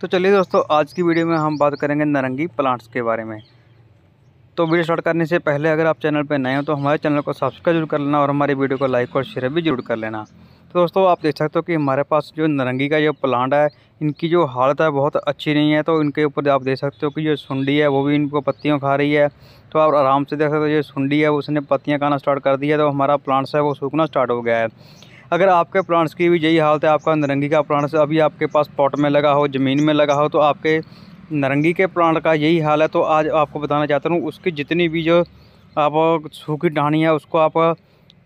तो चलिए दोस्तों आज की वीडियो में हम बात करेंगे नारंगी प्लांट्स के बारे में तो वीडियो स्टार्ट करने से पहले अगर आप चैनल पर नए हो तो हमारे चैनल को सब्सक्राइब जरूर कर लेना और हमारे वीडियो को लाइक और शेयर भी जरूर कर लेना तो दोस्तों आप देख सकते हो कि हमारे पास जो नारंगी का जो प्लांट है इनकी जो हालत है बहुत अच्छी नहीं है तो इनके ऊपर आप देख सकते हो कि जो सुंडी है वो भी इनको पत्तियों खा रही है तो आप आराम से देख सकते हो जो सुंडी है उसने पत्तियाँ खाना स्टार्ट कर दिया है तो हमारा प्लांट्स है वो सूखना स्टार्ट हो गया है अगर आपके प्लांट्स की भी यही हालत है आपका नरंगी का प्लांट्स अभी आपके पास पॉट में लगा हो ज़मीन में लगा हो तो आपके नरंगी के प्लांट का यही हाल है तो आज आपको बताना चाहता हूँ उसकी जितनी भी जो आप सूखी डहानी है उसको आप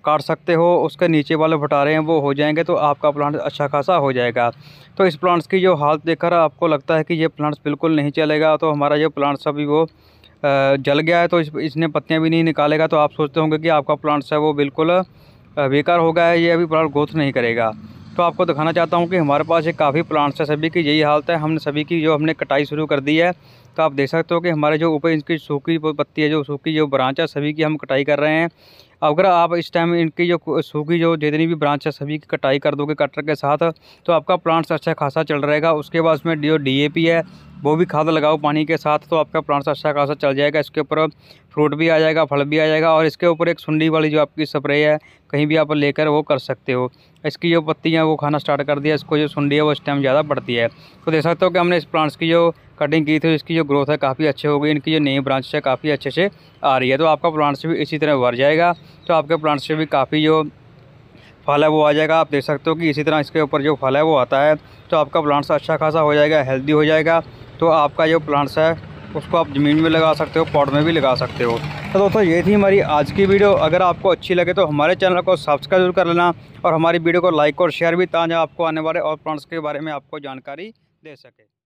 काट सकते हो उसके नीचे वाले भटारे हैं वो हो जाएंगे तो आपका प्लांट अच्छा खासा हो जाएगा तो इस प्लांट्स की जो हालत देखकर आपको लगता है कि ये प्लांट्स बिल्कुल नहीं चलेगा तो हमारा जो प्लांट्स अभी वो जल गया है तो इस, इसने पत्तियाँ भी नहीं निकालेगा तो आप सोचते होंगे कि आपका प्लांट्स है वो बिल्कुल बेकार हो गया है ये अभी प्लांट ग्रोथ नहीं करेगा तो आपको दिखाना चाहता हूँ कि हमारे पास ये काफ़ी प्लांट्स है सभी की यही हालत है हमने सभी की जो हमने कटाई शुरू कर दी है तो आप देख सकते हो कि हमारे जो ऊपर इनकी सूखी पत्ती है जो सूखी जो ब्रांच है सभी की हम कटाई कर रहे हैं अगर आप इस टाइम इनकी जो सूखी जो जितनी भी ब्रांच है सभी की कटाई कर दोगे कटर के साथ तो आपका प्लांट्स अच्छा खासा चल रहेगा उसके बाद उसमें जो डी है वो भी खाद लगाओ पानी के साथ तो आपका प्लांट्स अच्छा खासा चल जाएगा इसके ऊपर फ्रूट भी आ जाएगा फल भी आ जाएगा और इसके ऊपर एक सुंडी वाली जो आपकी स्प्रे है कहीं भी आप लेकर वो कर सकते हो इसकी जो पत्तियाँ वो खाना स्टार्ट कर दिया इसको जो सुंडी है वो इस टाइम ज़्यादा बढ़ती है तो देख सकते हो कि हमने इस प्लांट्स की जो कटिंग की थी इसकी जो ग्रोथ है काफ़ी अच्छी हो गई इनकी जो नई ब्रांच है काफ़ी अच्छे से आ रही है तो आपका प्लांट्स भी इसी तरह भर जाएगा तो आपके प्लांट्स से भी काफ़ी जो फल है वो आ जाएगा आप देख सकते हो कि इसी तरह इसके ऊपर जो फल है वो आता है तो आपका प्लांट्स अच्छा खासा हो जाएगा हेल्दी हो जाएगा तो आपका जो प्लांट्स है उसको आप ज़मीन में लगा सकते हो पॉट में भी लगा सकते हो तो दोस्तों ये थी हमारी आज की वीडियो अगर आपको अच्छी लगे तो हमारे चैनल को सब्सक्राइब जरूर कर लेना और हमारी वीडियो को लाइक और शेयर भी ताजा आपको आने वाले और प्लांट्स के बारे में आपको जानकारी दे सके